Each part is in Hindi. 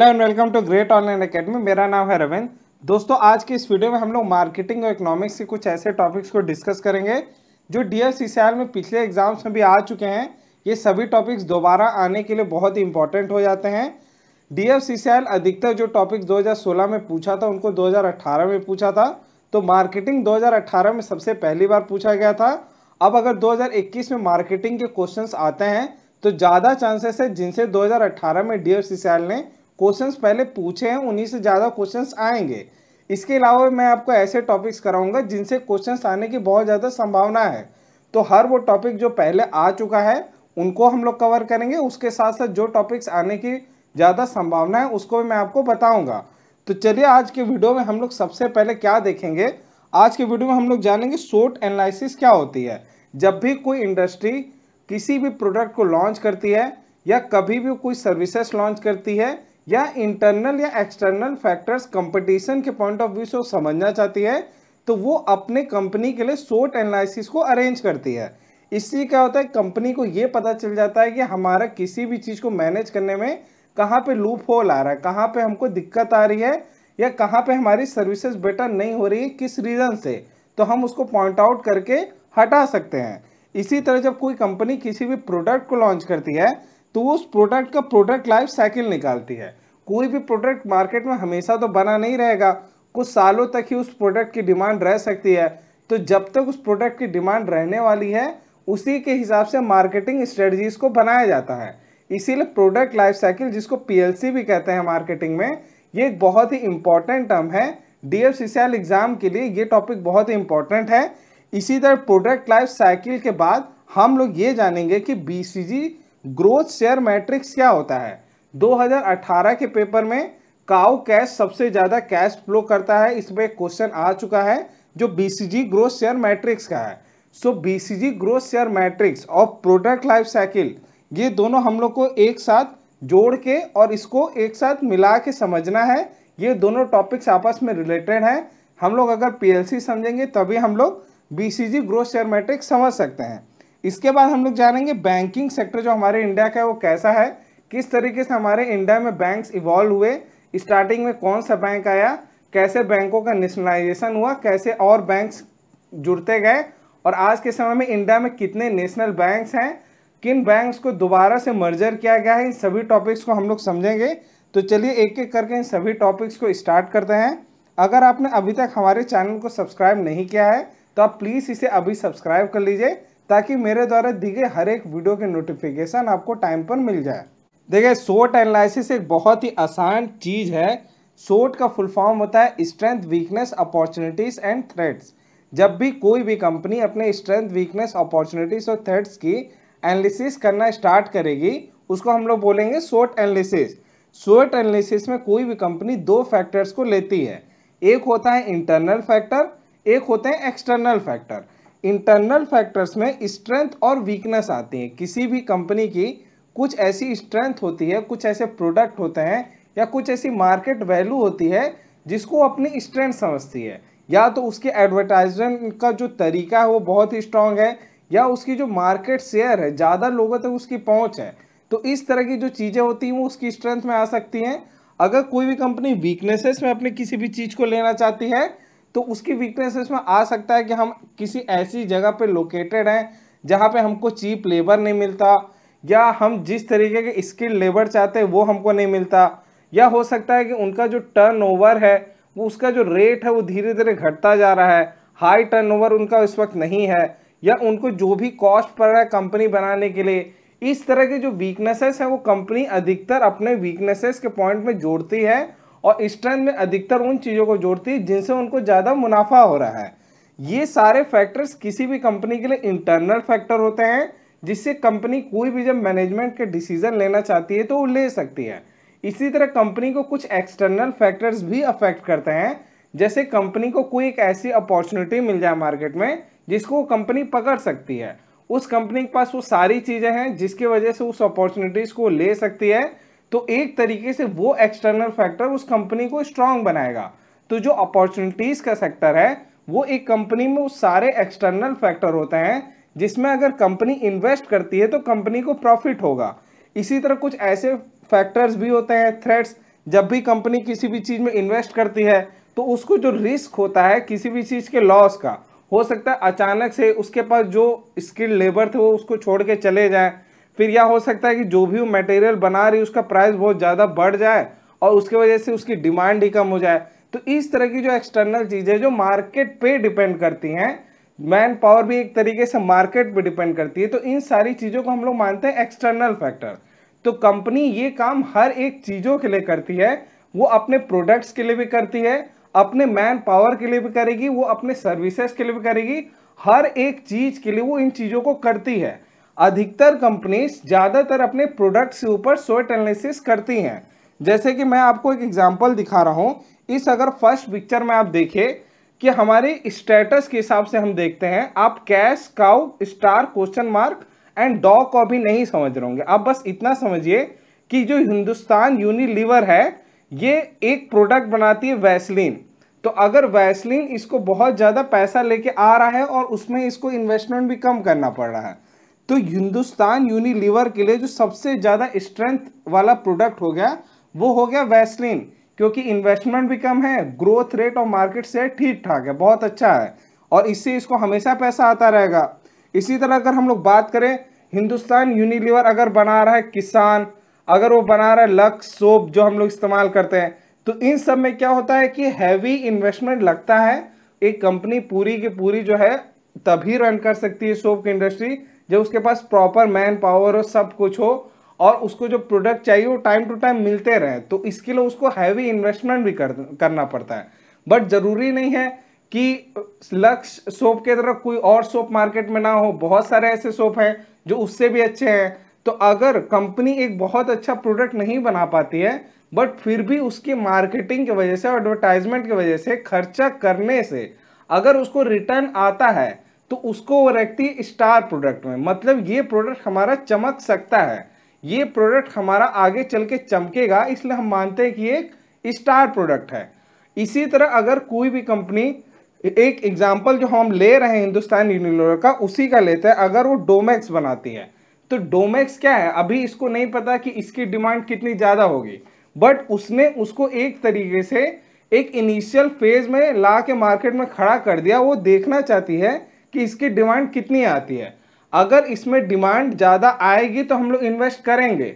hello and welcome to great online academy मेरा नाम है रविंद दोस्तों आज की इस वीडियो में हम लोग मार्केटिंग और इकोनॉमिक्स के कुछ ऐसे टॉपिक्स को डिस्कस करेंगे जो डी में पिछले एग्जाम्स में भी आ चुके हैं ये सभी टॉपिक्स दोबारा आने के लिए बहुत ही इंपॉर्टेंट हो जाते हैं डी अधिकतर जो टॉपिक्स सोलह में पूछा था उनको अट्ठारह में पूछा था तो मार्केटिंग अट्ठारह में सबसे पहली बार पूछा गया था अब अगर 2021 में मार्केटिंग के क्वेश्चंस आते हैं तो ज़्यादा चांसेस है जिनसे 2018 में डी ने क्वेश्चंस पहले पूछे हैं उन्हीं से ज़्यादा क्वेश्चंस आएंगे इसके अलावा मैं आपको ऐसे टॉपिक्स कराऊंगा जिनसे क्वेश्चंस आने की बहुत ज़्यादा संभावना है तो हर वो टॉपिक जो पहले आ चुका है उनको हम लोग कवर करेंगे उसके साथ साथ जो टॉपिक्स आने की ज़्यादा संभावना है उसको भी मैं आपको बताऊँगा तो चलिए आज के वीडियो में हम लोग सबसे पहले क्या देखेंगे आज के वीडियो में हम लोग जानेंगे शोट एनालिसिस क्या होती है जब भी कोई इंडस्ट्री किसी भी प्रोडक्ट को लॉन्च करती है या कभी भी कोई सर्विसेज लॉन्च करती है या इंटरनल या एक्सटर्नल फैक्टर्स कंपटीशन के पॉइंट ऑफ व्यू से समझना चाहती है तो वो अपने कंपनी के लिए शोट एनालिसिस को अरेंज करती है इससे क्या होता है कंपनी को ये पता चल जाता है कि हमारा किसी भी चीज़ को मैनेज करने में कहाँ पे लूप होल आ रहा है कहाँ पे हमको दिक्कत आ रही है या कहाँ पे हमारी सर्विसेज बेटर नहीं हो रही है किस रीज़न से तो हम उसको पॉइंट आउट करके हटा सकते हैं इसी तरह जब कोई कंपनी किसी भी प्रोडक्ट को लॉन्च करती है तो उस प्रोडक्ट का प्रोडक्ट लाइफ साइकिल निकालती है कोई भी प्रोडक्ट मार्केट में हमेशा तो बना नहीं रहेगा कुछ सालों तक ही उस प्रोडक्ट की डिमांड रह सकती है तो जब तक उस प्रोडक्ट की डिमांड रहने वाली है उसी के हिसाब से मार्केटिंग स्ट्रेटजीज को बनाया जाता है इसीलिए प्रोडक्ट लाइफ साइकिल जिसको पी भी कहते हैं मार्केटिंग में ये एक बहुत ही इंपॉर्टेंट टर्म है डी एफ एग्ज़ाम के लिए ये टॉपिक बहुत ही इंपॉर्टेंट है इसी तरह प्रोडक्ट लाइफ साइकिल के बाद हम लोग ये जानेंगे कि बी ग्रोथ शेयर मैट्रिक्स क्या होता है 2018 के पेपर में काउ कैश सबसे ज़्यादा कैश फ्लो करता है इसमें क्वेश्चन आ चुका है जो बीसीजी ग्रोथ शेयर मैट्रिक्स का है so BCG growth share matrix और प्रोडक्ट लाइफ साइकिल ये दोनों हम लोग को एक साथ जोड़ के और इसको एक साथ मिला के समझना है ये दोनों टॉपिक्स आपस में रिलेटेड हैं हम लोग अगर पीएलसी समझेंगे तभी हम लोग बीसीजी ग्रोथ शेयर मैट्रिक्स समझ सकते हैं इसके बाद हम लोग जानेंगे बैंकिंग सेक्टर जो हमारे इंडिया का है वो कैसा है किस तरीके से हमारे इंडिया में बैंक्स इवॉल्व हुए स्टार्टिंग में कौन सा बैंक आया कैसे बैंकों का नेशनलाइजेशन हुआ कैसे और बैंक्स जुड़ते गए और आज के समय में इंडिया में कितने नेशनल बैंक्स हैं किन बैंक्स को दोबारा से मर्जर किया गया है इन सभी टॉपिक्स को हम लोग समझेंगे तो चलिए एक एक करके इन सभी टॉपिक्स को स्टार्ट करते हैं अगर आपने अभी तक हमारे चैनल को सब्सक्राइब नहीं किया है तो आप प्लीज़ इसे अभी सब्सक्राइब कर लीजिए ताकि मेरे द्वारा दी गई हर एक वीडियो के नोटिफिकेशन आपको टाइम पर मिल जाए देखिए शोट एनालिसिस एक बहुत ही आसान चीज़ है शोट का फुल फॉर्म होता है strength weakness opportunities and threats जब भी कोई भी कंपनी अपने स्ट्रेंथ वीकनेस अपॉर्चुनिटीज और थ्रेड्स की एनालिसिस करना स्टार्ट करेगी उसको हम लोग बोलेंगे शॉर्ट एनालिसिस शॉर्ट एनालिसिस में कोई भी कंपनी दो फैक्टर्स को लेती है एक होता है इंटरनल फैक्टर एक होते हैं एक्सटर्नल फैक्टर इंटरनल फैक्टर्स में स्ट्रेंथ और वीकनेस आती है किसी भी कंपनी की कुछ ऐसी स्ट्रेंथ होती है कुछ ऐसे प्रोडक्ट होते हैं या कुछ ऐसी मार्केट वैल्यू होती है जिसको अपनी स्ट्रेंथ समझती है या तो उसके एडवर्टाइजमेंट का जो तरीका है वो बहुत ही स्ट्रांग है या उसकी जो मार्केट शेयर है ज़्यादा लोगों तक उसकी पहुंच है तो इस तरह की जो चीज़ें होती हैं वो उसकी स्ट्रेंथ में आ सकती हैं अगर कोई भी कंपनी वीकनेसेस में अपनी किसी भी चीज़ को लेना चाहती है तो उसकी वीकनेसेस में आ सकता है कि हम किसी ऐसी जगह पे लोकेटेड हैं जहाँ पे हमको चीप लेबर नहीं मिलता या हम जिस तरीके के स्किल लेबर चाहते हैं वो हमको नहीं मिलता या हो सकता है कि उनका जो टर्नओवर है वो उसका जो रेट है वो धीरे धीरे घटता जा रहा है हाई टर्नओवर उनका इस वक्त नहीं है या उनको जो भी कॉस्ट पड़ रहा है कंपनी बनाने के लिए इस तरह के जो वीकनेसेस हैं वो कंपनी अधिकतर अपने वीकनेसेस के पॉइंट में जोड़ती है और स्ट्रेंथ में अधिकतर उन चीज़ों को जोड़ती है जिनसे उनको ज़्यादा मुनाफा हो रहा है ये सारे फैक्टर्स किसी भी कंपनी के लिए इंटरनल फैक्टर होते हैं जिससे कंपनी कोई भी जब मैनेजमेंट के डिसीजन लेना चाहती है तो वो ले सकती है इसी तरह कंपनी को कुछ एक्सटर्नल फैक्टर्स भी अफेक्ट करते हैं जैसे कंपनी को कोई एक ऐसी अपॉर्चुनिटी मिल जाए मार्केट में जिसको कंपनी पकड़ सकती है उस कंपनी के पास वो सारी चीज़ें हैं जिसकी वजह से उस अपॉर्चुनिटीज़ को ले सकती है तो एक तरीके से वो एक्सटर्नल फैक्टर उस कंपनी को स्ट्रांग बनाएगा तो जो अपॉर्चुनिटीज़ का सेक्टर है वो एक कंपनी में उस सारे एक्सटर्नल फैक्टर होते हैं जिसमें अगर कंपनी इन्वेस्ट करती है तो कंपनी को प्रॉफिट होगा इसी तरह कुछ ऐसे फैक्टर्स भी होते हैं थ्रेट्स जब भी कंपनी किसी भी चीज़ में इन्वेस्ट करती है तो उसको जो रिस्क होता है किसी भी चीज़ के लॉस का हो सकता है अचानक से उसके पास जो स्किल्ड लेबर थे वो उसको छोड़ के चले जाएँ फिर यह हो सकता है कि जो भी वो मटेरियल बना रही उसका प्राइस बहुत ज़्यादा बढ़ जाए और उसकी वजह से उसकी डिमांड ही कम हो जाए तो इस तरह की जो एक्सटर्नल चीज़ें जो मार्केट पे डिपेंड करती हैं मैन पावर भी एक तरीके से मार्केट पे डिपेंड करती है तो इन सारी चीज़ों को हम लोग मानते हैं एक्सटर्नल फैक्टर तो कंपनी ये काम हर एक चीज़ों के लिए करती है वो अपने प्रोडक्ट्स के लिए भी करती है अपने मैन पावर के लिए भी करेगी वो अपने सर्विसेज के लिए भी करेगी हर एक चीज़ के लिए वो इन चीज़ों को करती है अधिकतर कंपनीज ज़्यादातर अपने प्रोडक्ट्स के ऊपर स्वेट एनालिसिस करती हैं जैसे कि मैं आपको एक एग्जांपल दिखा रहा हूँ इस अगर फर्स्ट पिक्चर में आप देखें कि हमारे स्टेटस के हिसाब से हम देखते हैं आप cash cow star question mark and dog को भी नहीं समझ रहे होंगे आप बस इतना समझिए कि जो हिंदुस्तान यूनिलीवर है ये एक प्रोडक्ट बनाती है वैसलिन तो अगर वैसलिन इसको बहुत ज़्यादा पैसा लेके आ रहा है और उसमें इसको इन्वेस्टमेंट भी कम करना पड़ रहा है तो हिंदुस्तान यूनिलीवर के लिए जो सबसे ज़्यादा स्ट्रेंथ वाला प्रोडक्ट हो गया वो हो गया वैसलिन क्योंकि इन्वेस्टमेंट भी कम है ग्रोथ रेट और मार्केट से ठीक ठाक है बहुत अच्छा है और इससे इसको हमेशा पैसा आता रहेगा इसी तरह अगर हम लोग बात करें हिंदुस्तान यूनिलीवर अगर बना रहा है किसान अगर वो बना रहा है लक्स सोप जो हम लोग इस्तेमाल करते हैं तो इन सब में क्या होता है कि हैवी इन्वेस्टमेंट लगता है एक कंपनी पूरी की पूरी जो है तभी रन कर सकती है सोप की इंडस्ट्री जब उसके पास प्रॉपर मैन पावर हो सब कुछ हो और उसको जो प्रोडक्ट चाहिए वो टाइम टू टाइम मिलते रहें तो इसके लिए उसको हैवी इन्वेस्टमेंट भी कर करना पड़ता है बट ज़रूरी नहीं है कि लक्ष्य सोप के तरह कोई और सोप मार्केट में ना हो बहुत सारे ऐसे सोप हैं जो उससे भी अच्छे हैं तो अगर कंपनी एक बहुत अच्छा प्रोडक्ट नहीं बना पाती है बट फिर भी उसकी मार्केटिंग की वजह से एडवर्टाइजमेंट की वजह से खर्चा करने से अगर उसको रिटर्न आता है तो उसको वो रखती है स्टार प्रोडक्ट में मतलब ये प्रोडक्ट हमारा चमक सकता है ये प्रोडक्ट हमारा आगे चल के चमकेगा इसलिए हम मानते हैं कि एक स्टार प्रोडक्ट है इसी तरह अगर कोई भी कंपनी एक एग्जाम्पल जो हम ले रहे हैं हिंदुस्तान यूनिलोर का उसी का लेते हैं अगर वो डोमैक्स बनाती है तो डोमैक्स क्या है अभी इसको नहीं पता कि इसकी डिमांड कितनी ज़्यादा होगी बट उसने उसको एक तरीके से एक इनिशियल फेज में ला के मार्केट में खड़ा कर दिया वो देखना चाहती है कि इसकी डिमांड कितनी आती है अगर इसमें डिमांड ज़्यादा आएगी तो हम लोग इन्वेस्ट करेंगे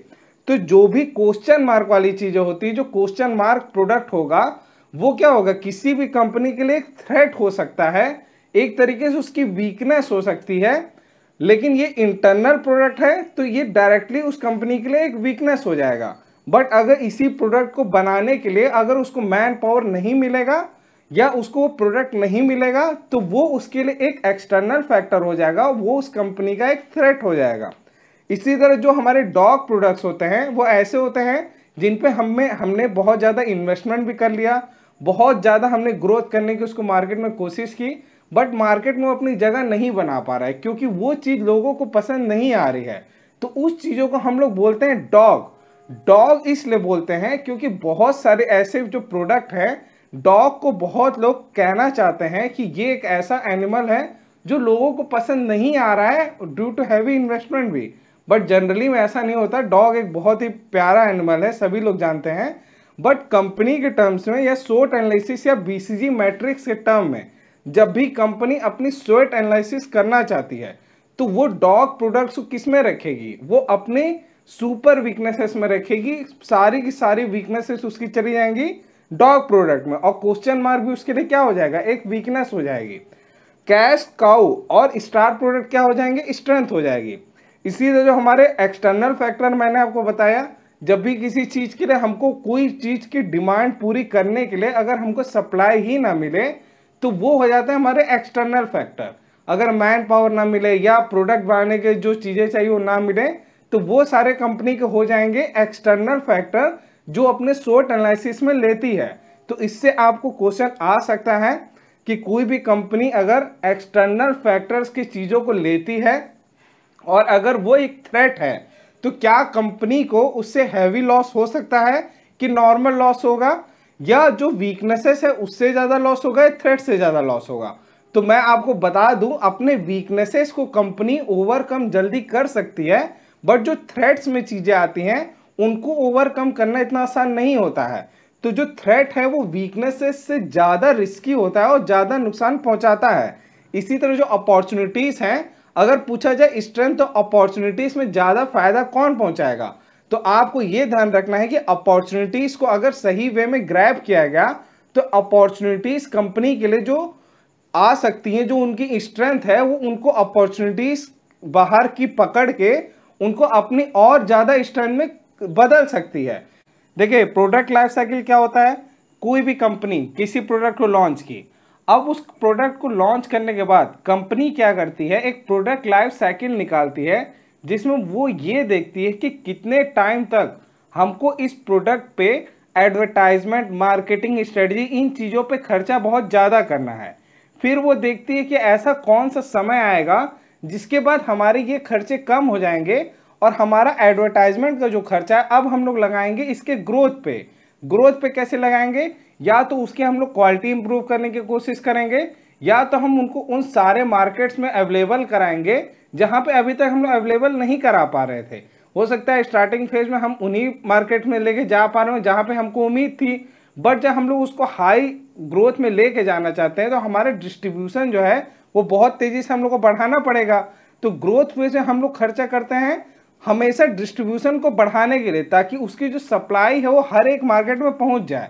तो जो भी क्वेश्चन मार्क वाली चीज़ें होती है जो क्वेश्चन मार्क प्रोडक्ट होगा वो क्या होगा किसी भी कंपनी के लिए एक थ्रेट हो सकता है एक तरीके से उसकी वीकनेस हो सकती है लेकिन ये इंटरनल प्रोडक्ट है तो ये डायरेक्टली उस कंपनी के लिए एक वीकनेस हो जाएगा बट अगर इसी प्रोडक्ट को बनाने के लिए अगर उसको मैन पावर नहीं मिलेगा या उसको वो प्रोडक्ट नहीं मिलेगा तो वो उसके लिए एक एक्सटर्नल फैक्टर हो जाएगा वो उस कंपनी का एक थ्रेट हो जाएगा इसी तरह जो हमारे डॉग प्रोडक्ट्स होते हैं वो ऐसे होते हैं जिन पे हमें हमने बहुत ज़्यादा इन्वेस्टमेंट भी कर लिया बहुत ज़्यादा हमने ग्रोथ करने की उसको मार्केट में कोशिश की बट मार्केट में अपनी जगह नहीं बना पा रहा है क्योंकि वो चीज़ लोगों को पसंद नहीं आ रही है तो उस चीज़ों को हम लोग बोलते हैं डॉग डॉग इसलिए बोलते हैं क्योंकि बहुत सारे ऐसे जो प्रोडक्ट हैं डॉग को बहुत लोग कहना चाहते हैं कि ये एक ऐसा एनिमल है जो लोगों को पसंद नहीं आ रहा है ड्यू टू हैवी इन्वेस्टमेंट भी बट जनरली में ऐसा नहीं होता डॉग एक बहुत ही प्यारा एनिमल है सभी लोग जानते हैं बट कंपनी के टर्म्स में या सोट एनालिसिस या बीसीजी मैट्रिक्स के टर्म में जब भी कंपनी अपनी सोट एनालिसिस करना चाहती है तो वो डॉग प्रोडक्ट्स को किस में रखेगी वो अपने सुपर वीकनेसेस में रखेगी सारी की सारी वीकनेसेस उसकी चली जाएंगी डॉग प्रोडक्ट में और क्वेश्चन मार्क भी उसके लिए क्या हो जाएगा एक वीकनेस हो जाएगी कैश काउ और स्टार प्रोडक्ट क्या हो जाएंगे स्ट्रेंथ हो जाएगी इसीलिए जो हमारे एक्सटर्नल फैक्टर मैंने आपको बताया जब भी किसी चीज़ के लिए हमको कोई चीज़ की डिमांड पूरी करने के लिए अगर हमको सप्लाई ही ना मिले तो वो हो जाता है हमारे एक्सटर्नल फैक्टर अगर मैन पावर ना मिले या प्रोडक्ट बनाने के जो चीज़ें चाहिए वो ना मिले तो वो सारे कंपनी के हो जाएंगे एक्सटर्नल फैक्टर जो अपने शॉर्ट एनालिसिस में लेती है तो इससे आपको क्वेश्चन आ सकता है कि कोई भी कंपनी अगर एक्सटर्नल फैक्टर्स की चीज़ों को लेती है और अगर वो एक थ्रेट है तो क्या कंपनी को उससे हैवी लॉस हो सकता है कि नॉर्मल लॉस होगा या जो वीकनेसेस है उससे ज़्यादा लॉस होगा या थ्रेट से ज़्यादा लॉस होगा तो मैं आपको बता दूं अपने वीकनेसेस को कंपनी ओवरकम जल्दी कर सकती है बट जो थ्रेट्स में चीज़ें आती हैं उनको ओवरकम करना इतना आसान नहीं होता है तो जो थ्रेट है वो वीकनेसेस से ज़्यादा रिस्की होता है और ज़्यादा नुकसान पहुंचाता है इसी तरह जो अपॉर्चुनिटीज़ हैं अगर पूछा जाए स्ट्रेंथ तो अपॉर्चुनिटीज़ में ज़्यादा फ़ायदा कौन पहुंचाएगा तो आपको ये ध्यान रखना है कि अपॉर्चुनिटीज़ को अगर सही वे में ग्रैप किया गया तो अपॉर्चुनिटीज़ कंपनी के लिए जो आ सकती हैं जो उनकी स्ट्रेंथ है वो उनको अपॉर्चुनिटीज़ बाहर की पकड़ के उनको अपनी और ज़्यादा स्ट्रेंथ में बदल सकती है देखिए प्रोडक्ट लाइफ साइकिल क्या होता है कोई भी कंपनी किसी प्रोडक्ट को लॉन्च की अब उस प्रोडक्ट को लॉन्च करने के बाद कंपनी क्या करती है एक प्रोडक्ट लाइफ साइकिल निकालती है जिसमें वो ये देखती है कि कितने टाइम तक हमको इस प्रोडक्ट पे एडवर्टाइजमेंट मार्केटिंग स्ट्रेटजी इन चीज़ों पे खर्चा बहुत ज़्यादा करना है फिर वो देखती है कि ऐसा कौन सा समय आएगा जिसके बाद हमारे ये खर्चे कम हो जाएंगे और हमारा एडवर्टाइजमेंट का जो खर्चा है अब हम लोग लगाएंगे इसके ग्रोथ पे ग्रोथ पे कैसे लगाएंगे या तो उसकी हम लोग क्वालिटी इंप्रूव करने की कोशिश करेंगे या तो हम उनको उन सारे मार्केट्स में अवेलेबल कराएंगे जहाँ पे अभी तक हम लोग अवेलेबल नहीं करा पा रहे थे हो सकता है स्टार्टिंग फेज में हम उन्हीं मार्केट में लेके जा पा रहे हो जहाँ पे हमको उम्मीद थी बट जब हम लोग उसको हाई ग्रोथ में लेके जाना चाहते हैं तो हमारे डिस्ट्रीब्यूशन जो है वो बहुत तेज़ी से हम लोग को बढ़ाना पड़ेगा तो ग्रोथ पे से हम लोग खर्चा करते हैं हमेशा डिस्ट्रीब्यूशन को बढ़ाने के लिए ताकि उसकी जो सप्लाई है वो हर एक मार्केट में पहुंच जाए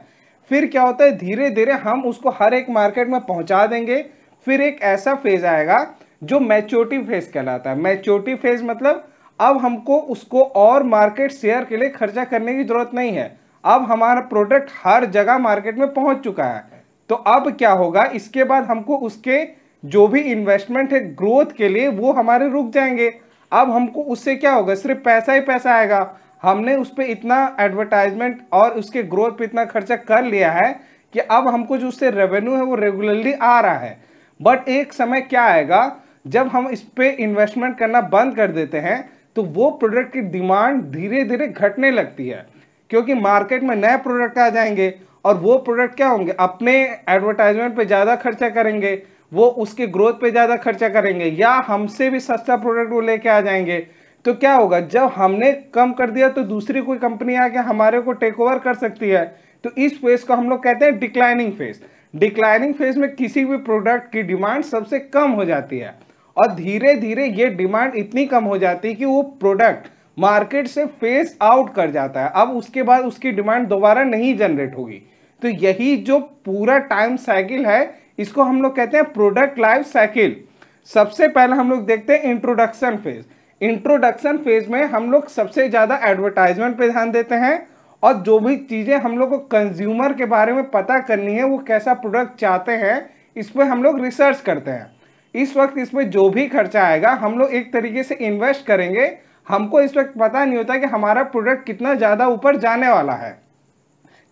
फिर क्या होता है धीरे धीरे हम उसको हर एक मार्केट में पहुंचा देंगे फिर एक ऐसा फेज आएगा जो मैच्योरिटी फेज कहलाता है मैच्योरिटी फेज मतलब अब हमको उसको और मार्केट शेयर के लिए खर्चा करने की ज़रूरत नहीं है अब हमारा प्रोडक्ट हर जगह मार्केट में पहुंच चुका है तो अब क्या होगा इसके बाद हमको उसके जो भी इन्वेस्टमेंट है ग्रोथ के लिए वो हमारे रुक जाएंगे अब हमको उससे क्या होगा सिर्फ पैसा ही पैसा आएगा हमने उस पर इतना एडवर्टाइजमेंट और उसके ग्रोथ पे इतना खर्चा कर लिया है कि अब हमको जो उससे रेवेन्यू है वो रेगुलरली आ रहा है बट एक समय क्या आएगा जब हम इस पर इन्वेस्टमेंट करना बंद कर देते हैं तो वो प्रोडक्ट की डिमांड धीरे धीरे घटने लगती है क्योंकि मार्केट में नए प्रोडक्ट आ जाएंगे और वो प्रोडक्ट क्या होंगे अपने एडवर्टाइजमेंट पे ज़्यादा खर्चा करेंगे वो उसकी ग्रोथ पे ज़्यादा खर्चा करेंगे या हमसे भी सस्ता प्रोडक्ट वो लेके आ जाएंगे तो क्या होगा जब हमने कम कर दिया तो दूसरी कोई कंपनी आके हमारे को टेक ओवर कर सकती है तो इस फेज़ को हम लोग कहते हैं डिक्लाइनिंग फेज़ डिक्लाइनिंग फेज़ में किसी भी प्रोडक्ट की डिमांड सबसे कम हो जाती है और धीरे धीरे ये डिमांड इतनी कम हो जाती है कि वो प्रोडक्ट मार्केट से फेस आउट कर जाता है अब उसके बाद उसकी डिमांड दोबारा नहीं जनरेट होगी तो यही जो पूरा टाइम साइकिल है इसको हम लोग कहते हैं प्रोडक्ट लाइफ साइकिल सबसे पहले हम लोग देखते हैं इंट्रोडक्शन फेज इंट्रोडक्शन फेज में हम लोग सबसे ज़्यादा एडवर्टाइजमेंट पे ध्यान देते हैं और जो भी चीज़ें हम लोग को कंज्यूमर के बारे में पता करनी है वो कैसा प्रोडक्ट चाहते हैं इस पर हम लोग रिसर्च करते हैं इस वक्त इसमें जो भी खर्चा आएगा हम लोग एक तरीके से इन्वेस्ट करेंगे हमको इस वक्त पता नहीं होता कि हमारा प्रोडक्ट कितना ज़्यादा ऊपर जाने वाला है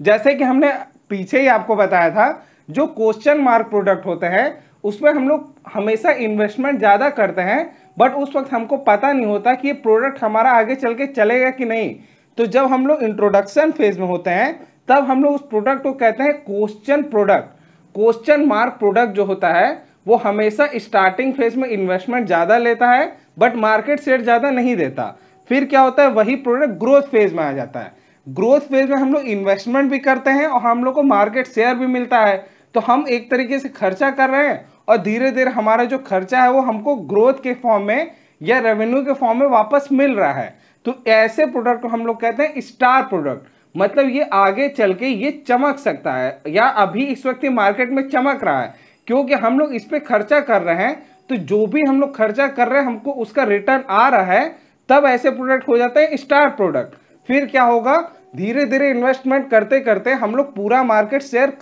जैसे कि हमने पीछे ही आपको बताया था जो क्वेश्चन मार्क प्रोडक्ट होते हैं उसमें हम लोग हमेशा इन्वेस्टमेंट ज़्यादा करते हैं बट उस वक्त हमको पता नहीं होता कि ये प्रोडक्ट हमारा आगे चल के चलेगा कि नहीं तो जब हम लोग इंट्रोडक्शन फेज में होते हैं तब हम लोग उस प्रोडक्ट को कहते हैं question product question mark product जो होता है वो हमेशा स्टार्टिंग फेज में इन्वेस्टमेंट ज़्यादा लेता है बट मार्केट शेयर ज़्यादा नहीं देता फिर क्या होता है वही प्रोडक्ट ग्रोथ फेज में आ जाता है ग्रोथ फेज में हम लोग इन्वेस्टमेंट भी करते हैं और हम लोग को मार्केट शेयर भी मिलता है तो हम एक तरीके से खर्चा कर रहे हैं और धीरे धीरे हमारा जो खर्चा है वो हमको ग्रोथ के फॉर्म में या रेवेन्यू के फॉर्म में वापस मिल रहा है तो ऐसे प्रोडक्ट को हम लोग कहते हैं स्टार प्रोडक्ट मतलब ये आगे चल के ये चमक सकता है या अभी इस वक्त ये मार्केट में चमक रहा है क्योंकि हम लोग इस पर खर्चा कर रहे हैं तो जो भी हम लोग खर्चा कर रहे हैं हमको उसका रिटर्न आ रहा है तब ऐसे प्रोडक्ट हो जाते हैं स्टार प्रोडक्ट फिर क्या होगा धीरे धीरे इन्वेस्टमेंट करते करते हम लोग पूरा मार्केट शेयर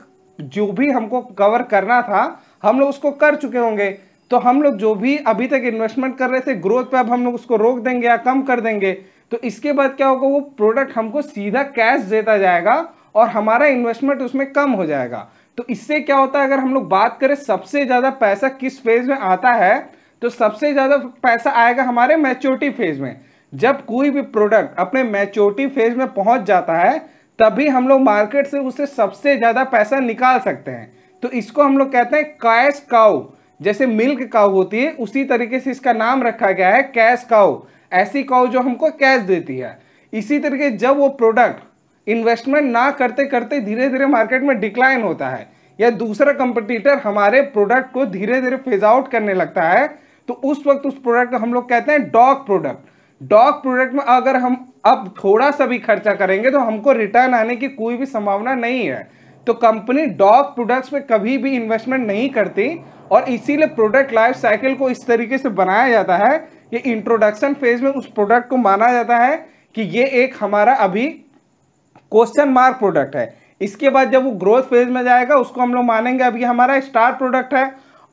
जो भी हमको कवर करना था हम लोग उसको कर चुके होंगे तो हम लोग जो भी अभी तक इन्वेस्टमेंट कर रहे थे ग्रोथ पे अब हम लोग उसको रोक देंगे या कम कर देंगे तो इसके बाद क्या होगा वो प्रोडक्ट हमको सीधा कैश देता जाएगा और हमारा इन्वेस्टमेंट उसमें कम हो जाएगा तो इससे क्या होता है अगर हम लोग बात करें सबसे ज़्यादा पैसा किस फेज में आता है तो सबसे ज़्यादा पैसा आएगा हमारे मैच्योरिटी फेज में जब कोई भी प्रोडक्ट अपने मैच्योरिटी फेज में पहुंच जाता है तभी हम लोग मार्केट से उससे सबसे ज़्यादा पैसा निकाल सकते हैं तो इसको हम लोग कहते हैं कैश काउ जैसे मिल्क काउ होती है उसी तरीके से इसका नाम रखा गया है कैश काउ ऐसी काउ जो हमको कैश देती है इसी तरीके जब वो प्रोडक्ट इन्वेस्टमेंट ना करते करते धीरे धीरे मार्केट में डिक्लाइन होता है या दूसरा कंपटीटर हमारे प्रोडक्ट को धीरे धीरे फेज आउट करने लगता है तो उस वक्त उस प्रोडक्ट को हम लोग कहते हैं डॉग प्रोडक्ट डॉग प्रोडक्ट में अगर हम अब थोड़ा सा भी खर्चा करेंगे तो हमको रिटर्न आने की कोई भी संभावना नहीं है तो कंपनी डॉग प्रोडक्ट्स में कभी भी इन्वेस्टमेंट नहीं करती और इसीलिए प्रोडक्ट लाइफ साइकिल को इस तरीके से बनाया जाता है ये इंट्रोडक्शन फेज में उस प्रोडक्ट को माना जाता है कि ये एक हमारा अभी क्वेश्चन मार्क प्रोडक्ट है इसके बाद जब वो ग्रोथ फेज में जाएगा उसको हम लोग मानेंगे अभी हमारा स्टार प्रोडक्ट है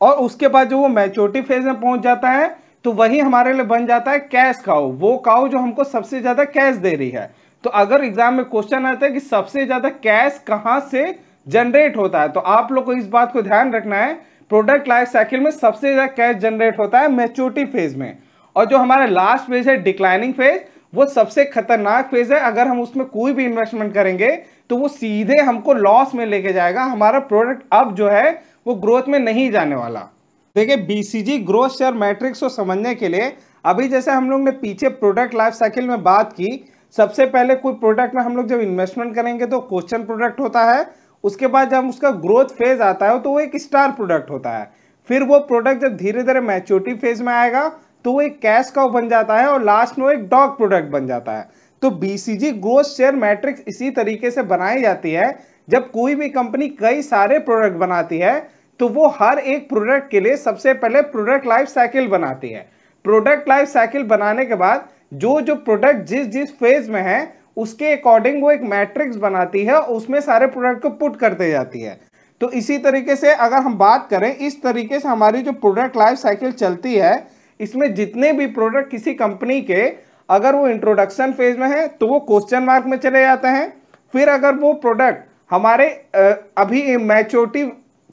और उसके बाद जो वो मैच्योरिटी फेज में पहुंच जाता है तो वही हमारे लिए बन जाता है कैश काउ वो काउ जो हमको सबसे ज़्यादा कैश दे रही है तो अगर एग्जाम में क्वेश्चन आता है कि सबसे ज़्यादा कैश कहाँ से जनरेट होता है तो आप लोग को इस बात को ध्यान रखना है प्रोडक्ट लाइफ साइकिल में सबसे ज़्यादा कैश जनरेट होता है मेच्योरिटी फेज में और जो हमारा लास्ट फेज है डिक्लाइनिंग फेज वो सबसे खतरनाक फेज है अगर हम उसमें कोई भी इन्वेस्टमेंट करेंगे तो वो सीधे हमको लॉस में लेके जाएगा हमारा प्रोडक्ट अब जो है वो ग्रोथ में नहीं जाने वाला देखिए बीसीजी ग्रोथ शेयर मैट्रिक्स को समझने के लिए अभी जैसे हम लोग ने पीछे प्रोडक्ट लाइफ साइकिल में बात की सबसे पहले कोई प्रोडक्ट में हम लोग जब इन्वेस्टमेंट करेंगे तो क्वेश्चन प्रोडक्ट होता है उसके बाद जब उसका ग्रोथ फेज आता है तो वो एक स्टार प्रोडक्ट होता है फिर वो प्रोडक्ट जब धीरे धीरे मैच्योरिटी फेज में आएगा तो वो एक कैश का बन जाता है और लास्ट में वो एक डॉग प्रोडक्ट बन जाता है तो बीसीजी ग्रोथ शेयर मैट्रिक्स इसी तरीके से बनाई जाती है जब कोई भी कंपनी कई सारे प्रोडक्ट बनाती है तो वो हर एक प्रोडक्ट के लिए सबसे पहले प्रोडक्ट लाइफ साइकिल बनाती है प्रोडक्ट लाइफ साइकिल बनाने के बाद जो जो प्रोडक्ट जिस जिस फेज में है उसके अकॉर्डिंग वो एक मैट्रिक्स बनाती है और उसमें सारे प्रोडक्ट को पुट करते जाती है तो इसी तरीके से अगर हम बात करें इस तरीके से हमारी जो प्रोडक्ट लाइफ साइकिल चलती है इसमें जितने भी प्रोडक्ट किसी कंपनी के अगर वो इंट्रोडक्शन फेज में है तो वो क्वेश्चन मार्क में चले जाते हैं फिर अगर वो प्रोडक्ट हमारे अभी मैच्योरिटी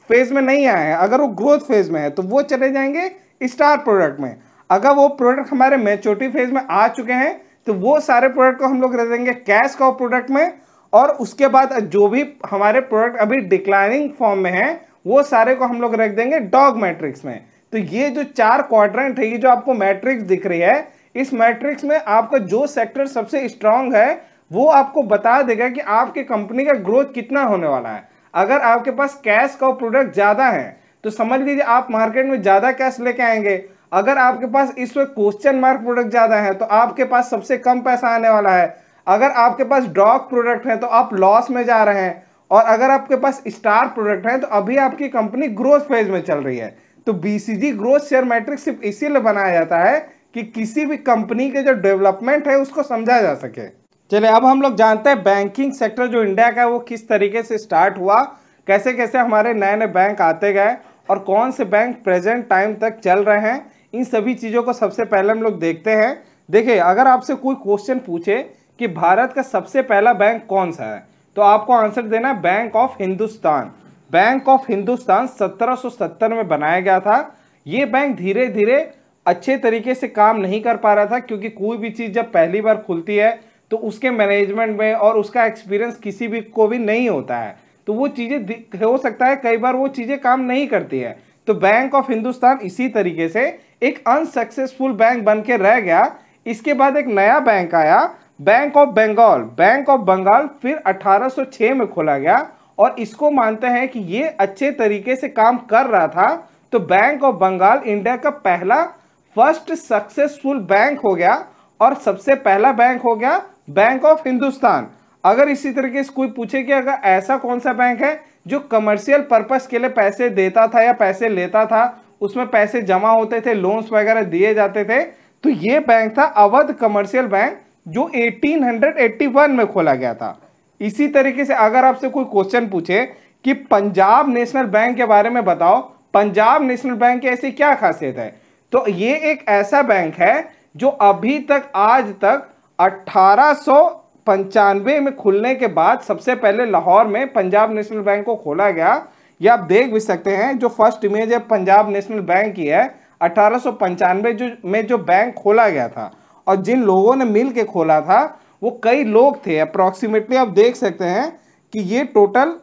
फेज में नहीं आए हैं अगर वो ग्रोथ फेज में है तो वो चले जाएंगे स्टार प्रोडक्ट में अगर वो प्रोडक्ट हमारे मेच्योरिटी फेज में आ चुके हैं तो वो सारे प्रोडक्ट को हम लोग रख देंगे कैश का प्रोडक्ट में और उसके बाद जो भी हमारे प्रोडक्ट अभी डिक्लाइनिंग फॉर्म में है वो सारे को हम लोग रख देंगे डॉग मैट्रिक्स में तो ये जो चार क्वाड्रेंट है ये जो आपको मैट्रिक्स दिख रही है इस मैट्रिक्स में आपका जो सेक्टर सबसे स्ट्रांग है वो आपको बता देगा कि आपके कंपनी का ग्रोथ कितना होने वाला है अगर आपके पास कैश का प्रोडक्ट ज़्यादा है तो समझ लीजिए आप मार्केट में ज़्यादा कैश लेके आएंगे अगर आपके पास इस वक्त क्वेश्चन मार्क प्रोडक्ट ज़्यादा है तो आपके पास सबसे कम पैसा आने वाला है अगर आपके पास डॉग प्रोडक्ट है तो आप लॉस में जा रहे हैं और अगर आपके पास स्टार प्रोडक्ट है तो अभी आपकी कंपनी ग्रोथ फेज में चल रही है तो बी ग्रोथ शेयर मैट्रिक सिर्फ इसीलिए बनाया जाता है कि किसी भी कंपनी के जो डेवलपमेंट है उसको समझा जा सके चलिए अब हम लोग जानते हैं बैंकिंग सेक्टर जो इंडिया का है वो किस तरीके से स्टार्ट हुआ कैसे कैसे हमारे नए नए बैंक आते गए और कौन से बैंक प्रेजेंट टाइम तक चल रहे हैं इन सभी चीज़ों को सबसे पहले हम लोग देखते हैं देखिए अगर आपसे कोई क्वेश्चन पूछे कि भारत का सबसे पहला बैंक कौन सा है तो आपको आंसर देना है bank of Hindustan bank of Hindustan 1770 में बनाया गया था ये बैंक धीरे धीरे अच्छे तरीके से काम नहीं कर पा रहा था क्योंकि कोई भी चीज़ जब पहली बार खुलती है तो उसके मैनेजमेंट में और उसका एक्सपीरियंस किसी भी को भी नहीं होता है तो वो चीज़ें हो सकता है कई बार वो चीज़ें काम नहीं करती है तो बैंक ऑफ हिंदुस्तान इसी तरीके से एक अनसक्सेसफुल बैंक बन के रह गया इसके बाद एक नया बैंक आया bank of Bengal bank of Bengal फिर 1806 में खोला गया और इसको मानते हैं कि ये अच्छे तरीके से काम कर रहा था तो बैंक ऑफ बंगाल इंडिया का पहला फर्स्ट सक्सेसफुल बैंक हो गया और सबसे पहला बैंक हो गया बैंक ऑफ हिंदुस्तान अगर इसी तरीके से कोई पूछे कि अगर ऐसा कौन सा बैंक है जो कमर्शियल पर्पस के लिए पैसे देता था या पैसे लेता था उसमें पैसे जमा होते थे लोन्स वगैरह दिए जाते थे तो ये बैंक था अवध कमर्शियल बैंक जो 1881 में खोला गया था इसी तरीके से अगर आपसे कोई क्वेश्चन पूछे कि पंजाब नेशनल बैंक के बारे में बताओ पंजाब नेशनल बैंक की ऐसी क्या खासियत है तो ये एक ऐसा बैंक है जो अभी तक आज तक अट्ठारह में खुलने के बाद सबसे पहले लाहौर में पंजाब नेशनल बैंक को खोला गया यह आप देख भी सकते हैं जो फर्स्ट इमेज है पंजाब नेशनल बैंक की है अट्ठारह जो में जो बैंक खोला गया था और जिन लोगों ने मिल के खोला था वो कई लोग थे अप्रॉक्सीमेटली आप देख सकते हैं कि ये टोटल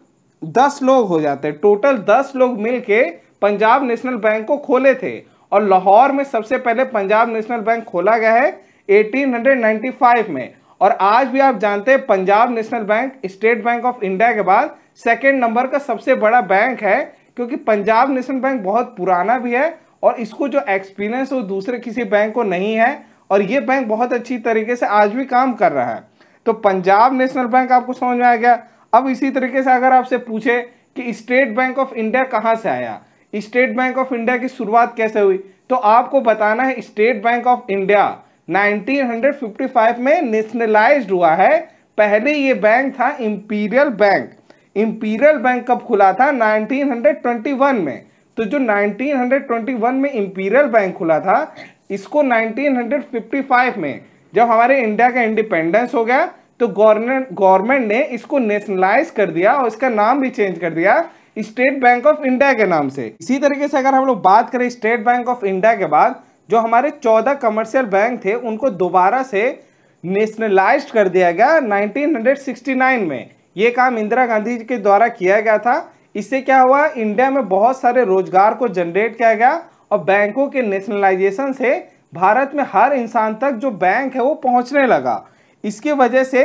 दस लोग हो जाते हैं टोटल दस लोग मिल के पंजाब नेशनल बैंक को खोले थे और लाहौर में सबसे पहले पंजाब नेशनल बैंक खोला गया है 1895 में और आज भी आप जानते हैं Punjab national bank state bank of India के बाद सेकेंड नंबर का सबसे बड़ा बैंक है क्योंकि पंजाब नेशनल बैंक बहुत पुराना भी है और इसको जो एक्सपीरियंस वो दूसरे किसी बैंक को नहीं है और ये बैंक बहुत अच्छी तरीके से आज भी काम कर रहा है तो पंजाब नेशनल बैंक आपको समझ में आ गया अब इसी तरीके से अगर आपसे पूछे कि स्टेट बैंक ऑफ इंडिया कहाँ से आया स्टेट बैंक ऑफ इंडिया की शुरुआत कैसे हुई तो आपको बताना है स्टेट बैंक ऑफ इंडिया 1955 में नेशनलाइज्ड हुआ है पहले ये बैंक था इम्पीरियल बैंक इम्पीरियल बैंक कब खुला था 1921 में तो जो 1921 में इम्पीरियल बैंक खुला था इसको 1955 में जब हमारे इंडिया का इंडिपेंडेंस हो गया तो गवर्नमेंट गवर्नमेंट ने इसको नेशनलाइज कर दिया और इसका नाम भी चेंज कर दिया स्टेट बैंक ऑफ इंडिया के नाम से इसी तरीके से अगर हम लोग बात करें स्टेट बैंक ऑफ इंडिया के बाद जो हमारे चौदह कमर्शियल बैंक थे उनको दोबारा से नेशनलाइज कर दिया गया 1969 में ये काम इंदिरा गांधी के द्वारा किया गया था इससे क्या हुआ इंडिया में बहुत सारे रोजगार को जनरेट किया गया और बैंकों के नेशनलाइजेशन से भारत में हर इंसान तक जो बैंक है वो पहुंचने लगा इसके वजह से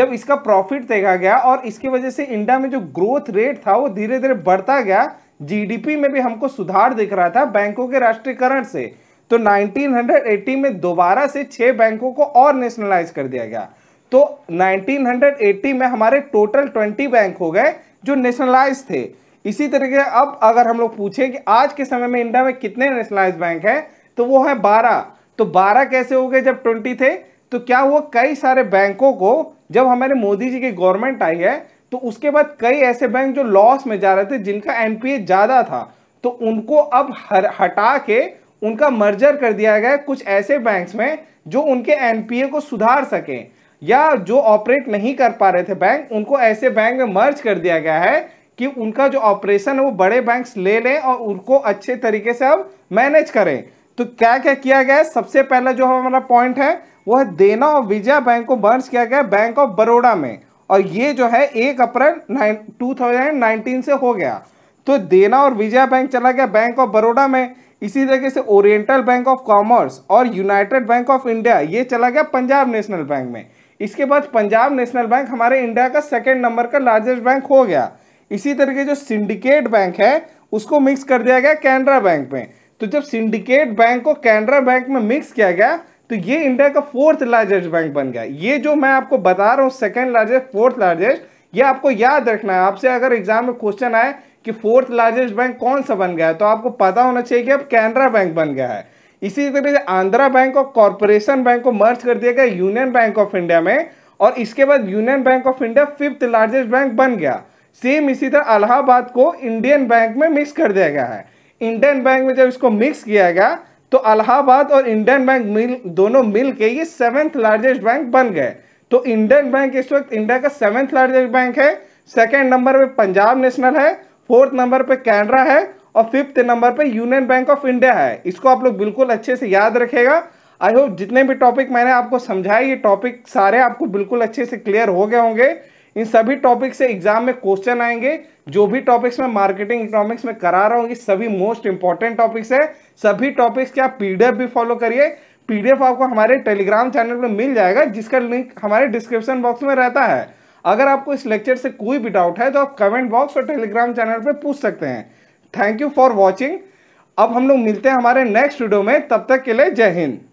जब इसका प्रॉफिट देखा गया और इसकी वजह से इंडिया में जो ग्रोथ रेट था वो धीरे धीरे बढ़ता गया जीडीपी में भी हमको सुधार दिख रहा था बैंकों के राष्ट्रीयकरण से तो 1980 में दोबारा से छह बैंकों को और नेशनलाइज कर दिया गया तो 1980 में हमारे टोटल 20 बैंक हो गए जो नेशनलाइज थे इसी तरीके अब अगर हम लोग पूछे कि आज के समय में इंडिया में कितने नेशनलाइज बैंक हैं तो वो है 12 तो 12 कैसे हो गए जब 20 थे तो क्या हुआ कई सारे बैंकों को जब हमारे मोदी जी की गवर्नमेंट आई है तो उसके बाद कई ऐसे बैंक जो लॉस में जा रहे थे जिनका एनपीए ज़्यादा था तो उनको अब हर हटा के उनका मर्जर कर दिया गया कुछ ऐसे बैंक्स में जो उनके एनपीए को सुधार सकें या जो ऑपरेट नहीं कर पा रहे थे बैंक उनको ऐसे बैंक में मर्ज कर दिया गया है कि उनका जो ऑपरेशन है वो बड़े बैंक्स ले लें और उनको अच्छे तरीके से अब मैनेज करें तो क्या क्या किया गया सबसे पहला जो हमारा पॉइंट है वो है देना और विजया बैंक को मर्ज किया गया बैंक ऑफ बड़ोडा में और ये जो है एक अप्रैल नाइन टू से हो गया तो देना और विजया बैंक चला गया बैंक ऑफ बड़ोड़ा में इसी तरीके से ओरिएंटल बैंक ऑफ कॉमर्स और यूनाइटेड बैंक ऑफ इंडिया ये चला गया पंजाब नेशनल बैंक में इसके बाद पंजाब नेशनल बैंक हमारे इंडिया का सेकेंड नंबर का लार्जेस्ट बैंक हो गया इसी तरीके जो सिंडिकेट बैंक है उसको मिक्स कर दिया गया कैनरा बैंक में तो जब सिंडिकेट बैंक को कैनरा बैंक में मिक्स किया गया तो ये इंडिया का फोर्थ लार्जेस्ट बैंक बन गया ये जो मैं आपको बता रहा हूँ सेकेंड लार्जेस्ट फोर्थ लार्जेस्ट ये आपको याद रखना है आपसे अगर एग्जाम में क्वेश्चन आए कि फोर्थ लार्जेस्ट बैंक कौन सा बन गया है तो आपको पता होना चाहिए कि अब कैनरा बैंक बन गया है इसी तरह से आंध्रा बैंक और कॉरपोरेशन बैंक को मर्ज कर दिया गया यूनियन बैंक ऑफ इंडिया में और इसके बाद union bank of India fifth largest bank बन गया सेम इसी तरह अलाहाबाद को इंडियन बैंक में मिक्स कर दिया गया है इंडियन बैंक में जब इसको मिक्स किया गया तो अलाहाबाद और इंडियन बैंक मिल दोनों मिल के ये सेवेंथ लार्जेस्ट बैंक बन गए तो इंडियन बैंक इस वक्त इंडिया का सेवेंथ लार्जेस्ट बैंक है सेकेंड नंबर पे पंजाब नेशनल है फोर्थ नंबर पे कैनरा है और फिफ्थ नंबर पे यूनियन बैंक ऑफ इंडिया है इसको आप लोग बिल्कुल अच्छे से याद रखेगा आई होप जितने भी टॉपिक मैंने आपको समझाए ये टॉपिक सारे आपको बिल्कुल अच्छे से क्लियर हो गए होंगे इन सभी टॉपिक से एग्जाम में क्वेश्चन आएंगे जो भी टॉपिक्स मैं मार्केटिंग इकोनॉमिक्स में करा रहा हूँ ये सभी मोस्ट इंपॉर्टेंट टॉपिक्स है सभी टॉपिक्स के आप पी भी फॉलो करिए पीडीएफ आपको हमारे टेलीग्राम चैनल पर मिल जाएगा जिसका लिंक हमारे डिस्क्रिप्शन बॉक्स में रहता है अगर आपको इस लेक्चर से कोई भी डाउट है तो आप कमेंट बॉक्स और टेलीग्राम चैनल पर पूछ सकते हैं थैंक यू फॉर वॉचिंग अब हम लोग मिलते हैं हमारे नेक्स्ट वीडियो में तब तक के लिए जय हिंद